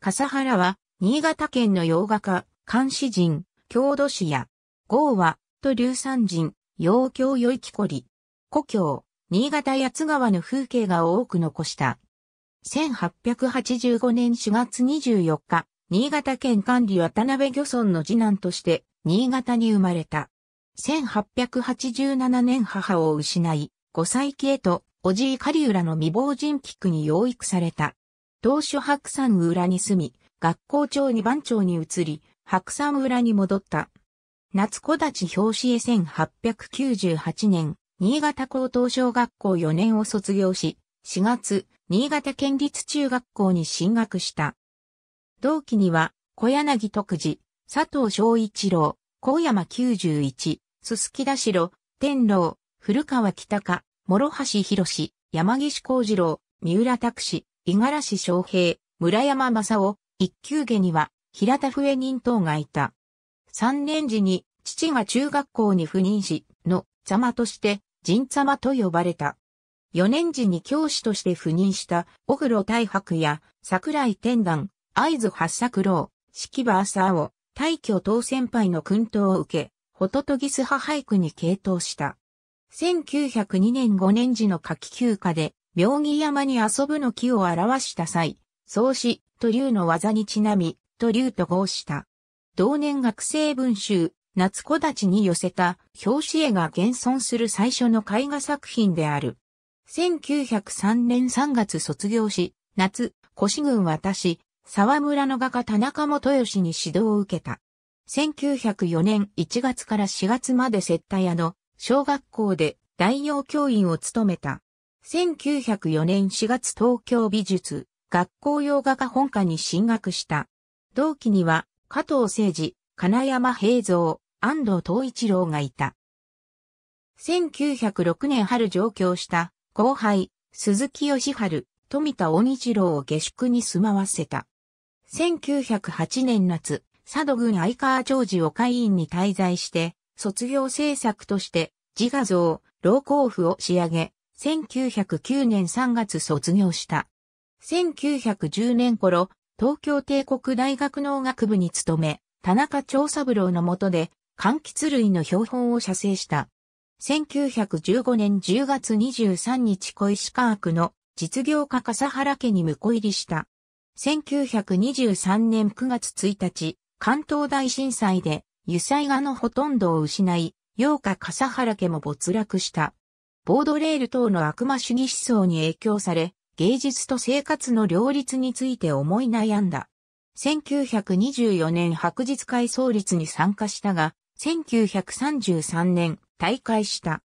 笠原は、新潟県の洋画家、監視人、郷土史や、豪和、と硫酸人、洋郷よいきこり。故郷、新潟八川の風景が多く残した。1885年4月24日、新潟県管理渡辺漁村の次男として、新潟に生まれた。1887年母を失い、5歳期へと、おじい狩浦の未亡人菊に養育された。当初白山浦に住み、学校長に番長に移り、白山浦に戻った。夏小立表紙へ1898年、新潟高等小学校4年を卒業し、4月、新潟県立中学校に進学した。同期には、小柳徳次、佐藤昭一郎、高山十一、すすきだしろ、天狼、古川北か、諸橋博山岸幸次郎、三浦拓司、五十嵐昌平、村山正夫、一級下には、平田笛人等がいた。三年時に、父が中学校に赴任し、の、様として、神様と呼ばれた。四年時に教師として赴任した、小黒大白や、桜井天壇、合図八作郎、式場朝を、大挙当先輩の訓導を受け、ホトトギス派俳句に傾倒した。1902年5年時の夏季休暇で、妙義山に遊ぶの木を表した際、創始と竜の技にちなみ、と竜と合した。同年学生文集、夏子たちに寄せた表紙絵が現存する最初の絵画作品である。1903年3月卒業し、夏、越群渡し、沢村の画家田中元義に指導を受けた。1904年1月から4月まで接待屋の小学校で代用教員を務めた。1904年4月東京美術学校洋画科本科に進学した。同期には加藤誠治、金山平蔵、安藤東一郎がいた。1906年春上京した後輩、鈴木義春、富田鬼一郎を下宿に住まわせた。1908年夏、佐渡郡相川長寺を会員に滞在して、卒業制作として自画像、老甲府を仕上げ、1909年3月卒業した。1910年頃、東京帝国大学農学部に勤め、田中長三郎の下で、柑橘類の標本を写生した。1915年10月23日小石川区の実業家笠原家に婿入りした。1923年9月1日、関東大震災で油彩画のほとんどを失い、洋家笠原家も没落した。ボードレール等の悪魔主義思想に影響され、芸術と生活の両立について思い悩んだ。1924年白日会創立に参加したが、1933年大会した。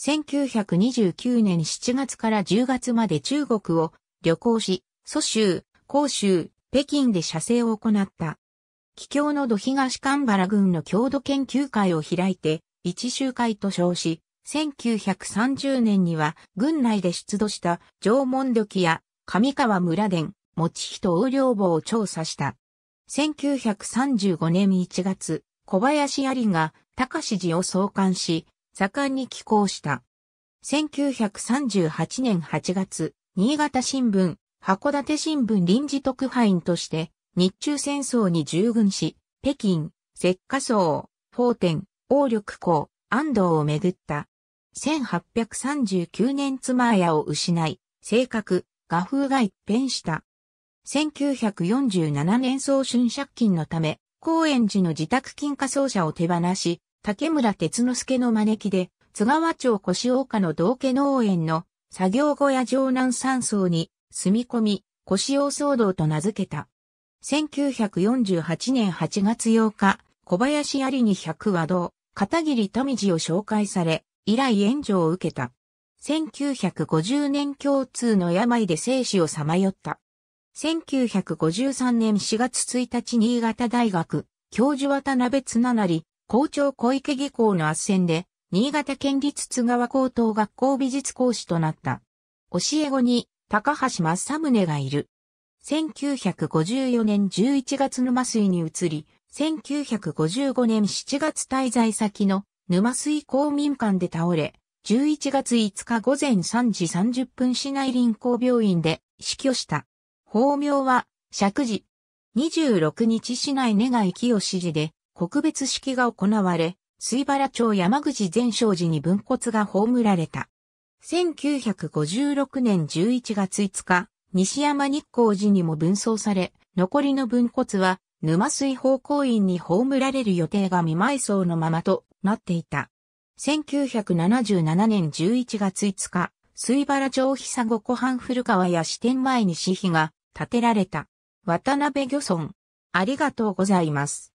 1929年7月から10月まで中国を旅行し、蘇州、広州、北京で射精を行った。帰郷の土東蒲原軍の郷土研究会を開いて、一周会と称し、1930年には、軍内で出土した縄文土器や上川村伝、持人横領簿を調査した。1935年1月、小林有が高志寺を創刊し、盛んに寄稿した。1938年8月、新潟新聞、函館新聞臨時特派員として、日中戦争に従軍し、北京、石火層、法天、王力港、安藤をめぐった1839年妻屋を失い、性格、画風が一変した。1947年早春借金のため、高円寺の自宅金貨奏者を手放し、竹村哲之助の招きで、津川町越岡の道家農園の作業小屋城南山荘に住み込み、越岡騒動と名付けた。1948年8月8日、小林有に百和道、片桐富次を紹介され、以来援助を受けた。1950年共通の病で生死をさまよった。1953年4月1日新潟大学、教授渡辺津ななり、校長小池技校の圧戦で、新潟県立津川高等学校美術講師となった。教え子に、高橋正宗がいる。1954年11月沼水に移り、1955年7月滞在先の沼水公民館で倒れ、11月5日午前3時30分市内臨港病院で死去した。法名は、釈寺。26日市内願い清指示で、告別式が行われ、水原町山口善勝寺に文骨が葬られた。1956年11月5日、西山日光寺にも分葬され、残りの分骨は、沼水方向院に葬られる予定が未埋葬のままとなっていた。1977年11月5日、水原町久後湖畔古川や支店前に市碑が建てられた。渡辺漁村。ありがとうございます。